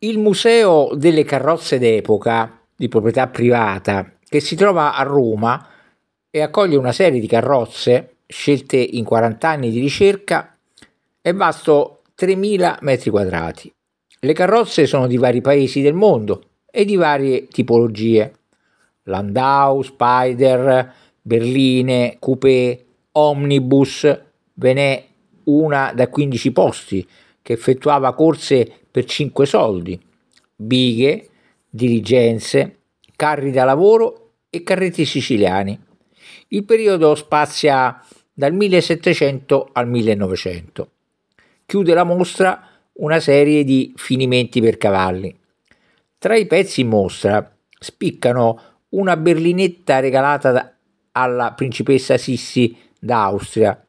Il Museo delle Carrozze d'Epoca, di proprietà privata, che si trova a Roma e accoglie una serie di carrozze scelte in 40 anni di ricerca, è vasto 3.000 metri quadrati. Le carrozze sono di vari paesi del mondo e di varie tipologie. Landau, Spider, berline, coupé, omnibus, ve n'è una da 15 posti che effettuava corse per 5 soldi, bighe, dirigenze, carri da lavoro e carretti siciliani. Il periodo spazia dal 1700 al 1900. Chiude la mostra una serie di finimenti per cavalli. Tra i pezzi in mostra spiccano una berlinetta regalata da, alla principessa Sissi d'Austria,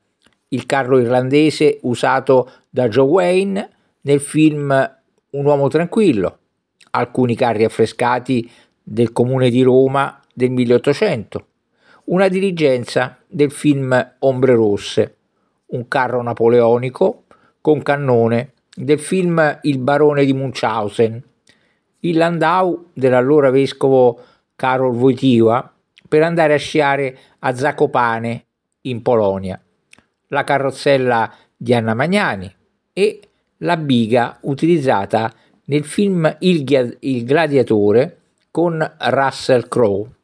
il carro irlandese usato da Joe Wayne nel film Un uomo tranquillo, alcuni carri affrescati del comune di Roma del 1800, una dirigenza del film Ombre Rosse, un carro napoleonico con cannone del film Il barone di Munchausen, il landau dell'allora vescovo Karol Wojtyła per andare a sciare a Zakopane in Polonia, la carrozzella di Anna Magnani e la biga utilizzata nel film Il, Gladiatore con Russell Crowe.